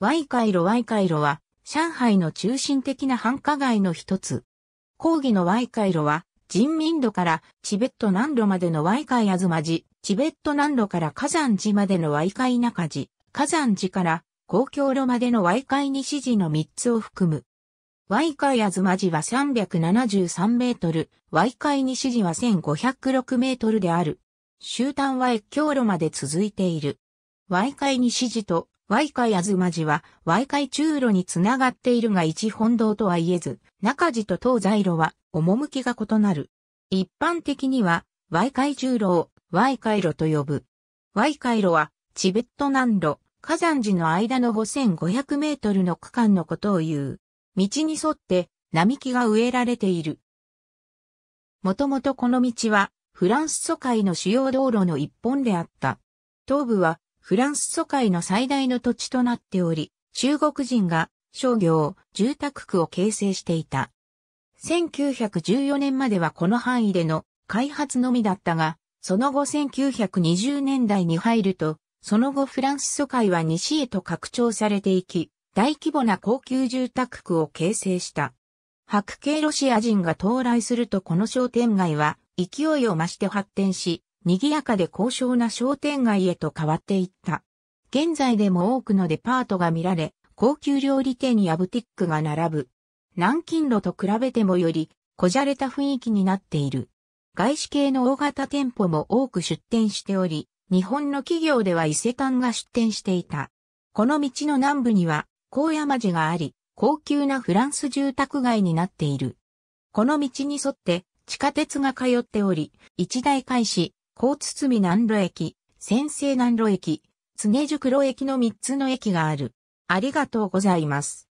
ワイカイロワイカイロは、上海の中心的な繁華街の一つ。講義のワイカイロは、人民度からチベット南路までのワイカイアズマジ、チベット南路から火山寺までのワイカイ中寺、火山寺から公共路までのワイカイ西寺の3つを含む。ワイカイアズマジは373メートル、ワイカイ西寺は1506メートルである。終端は越境路まで続いている。ワイカイ西寺とワカイアズマジは、ワイカイ中路につながっているが一本道とは言えず、中地と東西路は、趣が異なる。一般的には、ワイカイ中路を、ワイカイ路と呼ぶ。ワイカイ路は、チベット南路、火山寺の間の5500メートルの区間のことを言う。道に沿って、並木が植えられている。もともとこの道は、フランス疎開の主要道路の一本であった。東部は、フランス疎開の最大の土地となっており、中国人が商業、住宅区を形成していた。1914年まではこの範囲での開発のみだったが、その後1920年代に入ると、その後フランス疎開は西へと拡張されていき、大規模な高級住宅区を形成した。白系ロシア人が到来するとこの商店街は勢いを増して発展し、賑やかで高尚な商店街へと変わっていった。現在でも多くのデパートが見られ、高級料理店やブティックが並ぶ。南京路と比べてもより、こじゃれた雰囲気になっている。外資系の大型店舗も多く出店しており、日本の企業では伊勢丹が出店していた。この道の南部には、高山寺があり、高級なフランス住宅街になっている。この道に沿って、地下鉄が通っており、一大開始、高津南路駅、先生南路駅、常宿路駅の3つの駅がある。ありがとうございます。